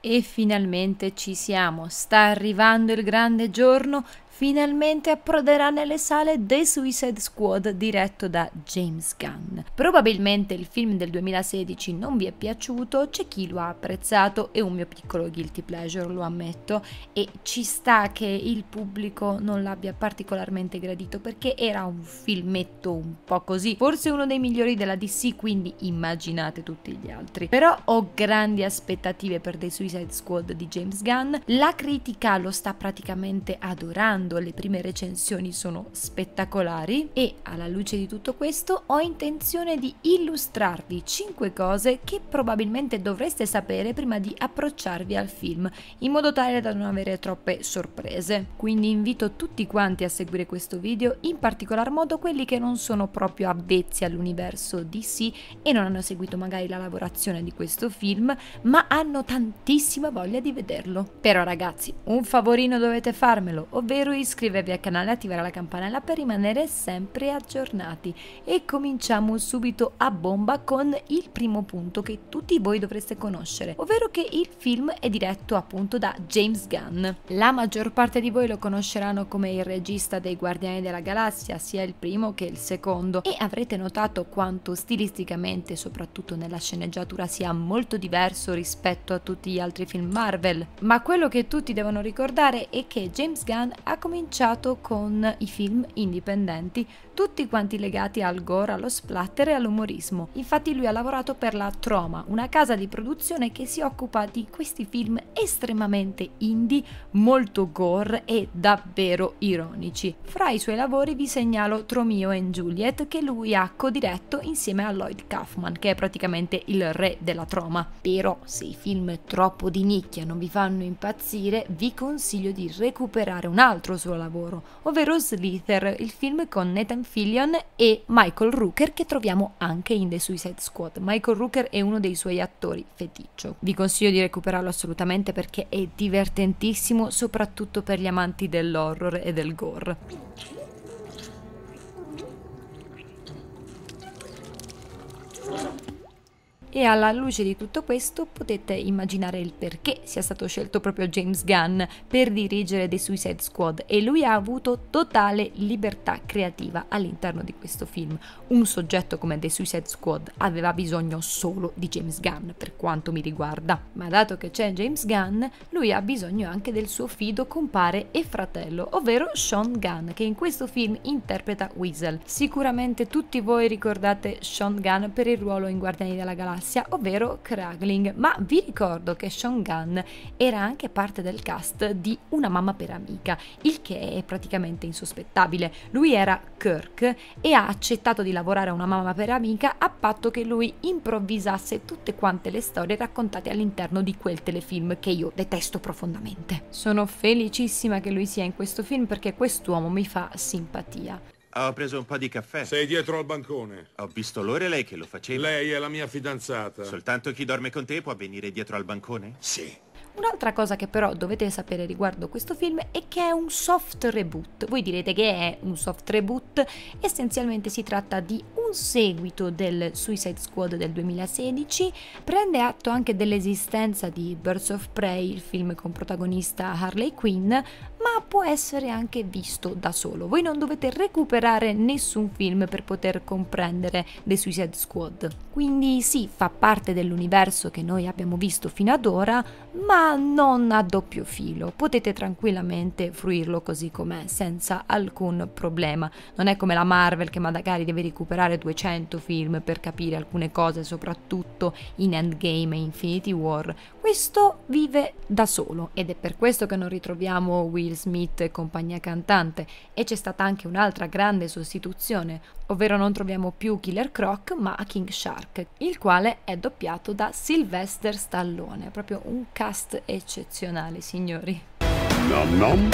E finalmente ci siamo, sta arrivando il grande giorno finalmente approderà nelle sale The Suicide Squad diretto da James Gunn. Probabilmente il film del 2016 non vi è piaciuto, c'è chi lo ha apprezzato, è un mio piccolo guilty pleasure, lo ammetto, e ci sta che il pubblico non l'abbia particolarmente gradito perché era un filmetto un po' così, forse uno dei migliori della DC, quindi immaginate tutti gli altri. Però ho grandi aspettative per The Suicide Squad di James Gunn, la critica lo sta praticamente adorando giocando, le prime recensioni sono spettacolari e alla luce di tutto questo ho intenzione di illustrarvi 5 cose che probabilmente dovreste sapere prima di approcciarvi al film, in modo tale da non avere troppe sorprese. Quindi invito tutti quanti a seguire questo video, in particolar modo quelli che non sono proprio avvezzi all'universo DC e non hanno seguito magari la lavorazione di questo film, ma hanno tantissima voglia di vederlo. Però ragazzi, un favorino dovete farmelo, ovvero iscrivervi al canale e attivare la campanella per rimanere sempre aggiornati. E cominciamo subito a bomba con il primo punto che tutti voi dovreste conoscere, ovvero che il film è diretto appunto da James Gunn. La maggior parte di voi lo conosceranno come il regista dei Guardiani della Galassia, sia il primo che il secondo, e avrete notato quanto stilisticamente, soprattutto nella sceneggiatura, sia molto diverso rispetto a tutti gli altri film Marvel. Ma quello che tutti devono ricordare è che James Gunn ha cominciato con i film indipendenti, tutti quanti legati al gore, allo splatter e all'umorismo. Infatti lui ha lavorato per la Troma, una casa di produzione che si occupa di questi film estremamente indie, molto gore e davvero ironici. Fra i suoi lavori vi segnalo Tromeo and Juliet che lui ha co-diretto insieme a Lloyd Kaufman, che è praticamente il re della Troma. Però se i film troppo di nicchia non vi fanno impazzire, vi consiglio di recuperare un altro altro suo lavoro, ovvero Slither, il film con Nathan Fillion e Michael Rooker che troviamo anche in The Suicide Squad. Michael Rooker è uno dei suoi attori feticcio. Vi consiglio di recuperarlo assolutamente perché è divertentissimo, soprattutto per gli amanti dell'horror e del gore. E alla luce di tutto questo potete immaginare il perché sia stato scelto proprio James Gunn per dirigere The Suicide Squad e lui ha avuto totale libertà creativa all'interno di questo film. Un soggetto come The Suicide Squad aveva bisogno solo di James Gunn per quanto mi riguarda, ma dato che c'è James Gunn, lui ha bisogno anche del suo fido compare e fratello, ovvero Sean Gunn che in questo film interpreta Weasel. Sicuramente tutti voi ricordate Sean Gunn per il ruolo in Guardiani della Galassia Cassia, ovvero Kragling, ma vi ricordo che Sean Gunn era anche parte del cast di Una mamma per amica, il che è praticamente insospettabile. Lui era Kirk e ha accettato di lavorare a Una mamma per amica a patto che lui improvvisasse tutte quante le storie raccontate all'interno di quel telefilm che io detesto profondamente. Sono felicissima che lui sia in questo film perché quest'uomo mi fa simpatia. Ah, ho preso un po' di caffè. Sei dietro al bancone. Ho visto l'ora lei che lo faceva. Lei è la mia fidanzata. Soltanto chi dorme con te può venire dietro al bancone? Sì. Un'altra cosa che però dovete sapere riguardo questo film è che è un soft reboot. Voi direte che è un soft reboot, essenzialmente si tratta di un seguito del Suicide Squad del 2016, prende atto anche dell'esistenza di Birds of Prey, il film con protagonista Harley Quinn, può essere anche visto da solo. Voi non dovete recuperare nessun film per poter comprendere The Suicide Squad. Quindi sì, fa parte dell'universo che noi abbiamo visto fino ad ora, ma non a doppio filo. Potete tranquillamente fruirlo così com'è, senza alcun problema. Non è come la Marvel che magari deve recuperare 200 film per capire alcune cose, soprattutto in Endgame e Infinity War. Questo vive da solo ed è per questo che non ritroviamo Will Smith Smith e compagnia cantante e c'è stata anche un'altra grande sostituzione, ovvero non troviamo più Killer Croc ma King Shark, il quale è doppiato da Sylvester Stallone, proprio un cast eccezionale signori. Nom nom.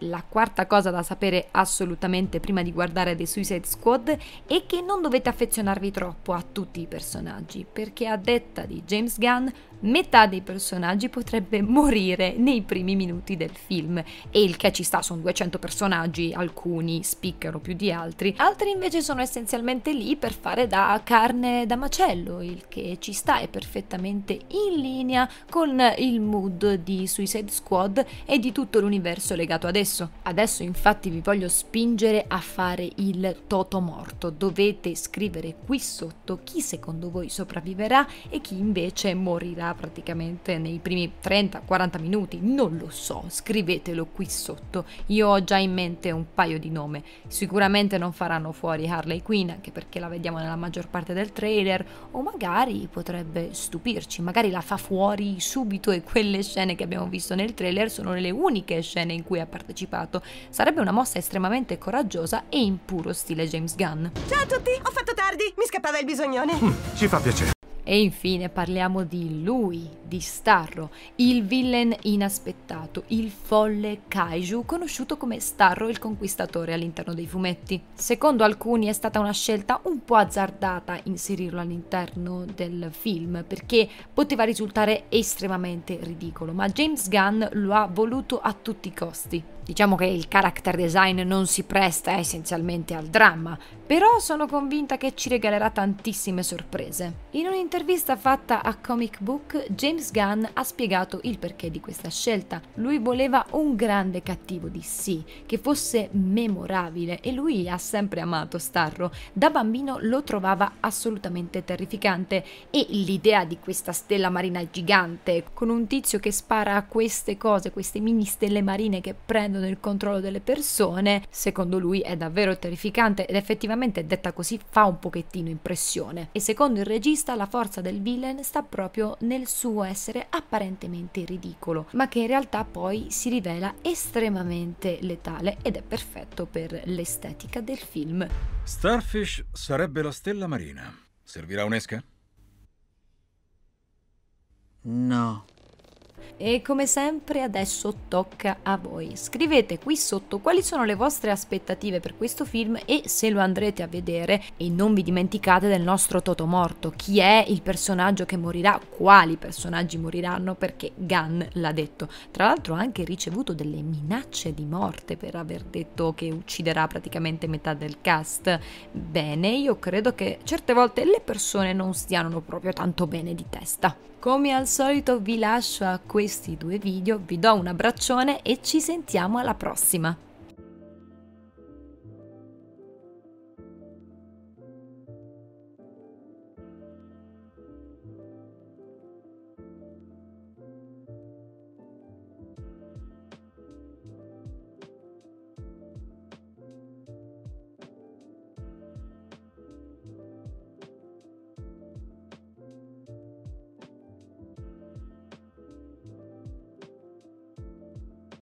La quarta cosa da sapere assolutamente prima di guardare The Suicide Squad è che non dovete affezionarvi troppo a tutti i personaggi, perché a detta di James Gunn metà dei personaggi potrebbe morire nei primi minuti del film e il che ci sta sono 200 personaggi alcuni spiccano più di altri altri invece sono essenzialmente lì per fare da carne da macello il che ci sta è perfettamente in linea con il mood di Suicide Squad e di tutto l'universo legato ad esso adesso infatti vi voglio spingere a fare il toto morto dovete scrivere qui sotto chi secondo voi sopravviverà e chi invece morirà finirà praticamente nei primi 30-40 minuti, non lo so, scrivetelo qui sotto. Io ho già in mente un paio di nome. Sicuramente non faranno fuori Harley Quinn, anche perché la vediamo nella maggior parte del trailer, o magari potrebbe stupirci, magari la fa fuori subito e quelle scene che abbiamo visto nel trailer sono le uniche scene in cui ha partecipato. Sarebbe una mossa estremamente coraggiosa e in puro stile James Gunn. Ciao a tutti, ho fatto tardi, mi scappava il bisognone. Mm, ci fa piacere. E infine parliamo di lui, di Starro, il villain inaspettato, il folle kaiju, conosciuto come Starro il Conquistatore all'interno dei fumetti. Secondo alcuni è stata una scelta un po' azzardata inserirlo all'interno del film, perché poteva risultare estremamente ridicolo, ma James Gunn lo ha voluto a tutti i costi. Diciamo che il character design non si presta essenzialmente al dramma, però sono convinta che ci regalerà tantissime sorprese. In un un'intervista fatta a Comic Book, James Gunn ha spiegato il perché di questa scelta. Lui voleva un grande cattivo di sì, che fosse memorabile e lui ha sempre amato Starro. Da bambino lo trovava assolutamente terrificante e l'idea di questa stella marina gigante con un tizio che spara a queste cose, queste mini stelle marine che prendono il controllo delle persone, secondo lui è davvero terrificante ed effettivamente detta così fa un pochettino impressione. E secondo il regista la forza forza del villain sta proprio nel suo essere apparentemente ridicolo, ma che in realtà poi si rivela estremamente letale ed è perfetto per l'estetica del film. Starfish sarebbe la stella marina. Servirà un'esca? No. E come sempre adesso tocca a voi. Scrivete qui sotto quali sono le vostre aspettative per questo film e se lo andrete a vedere e non vi dimenticate del nostro Toto morto, chi è il personaggio che morirà, quali personaggi moriranno perché Gunn l'ha detto. Tra l'altro ha anche ricevuto delle minacce di morte per aver detto che ucciderà praticamente metà del cast. Bene, io credo che certe volte le persone non stiano proprio tanto bene di testa. Come al solito vi lascio a questi due video, vi do un abbraccione e ci sentiamo alla prossima!